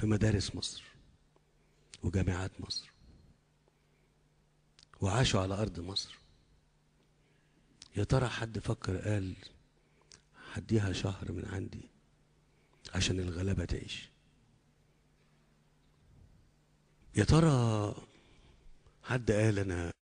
في مدارس مصر وجامعات مصر وعاشوا على أرض مصر يا ترى حد فكر قال هديها شهر من عندي عشان الغلابة تعيش يا ترى حد قال أنا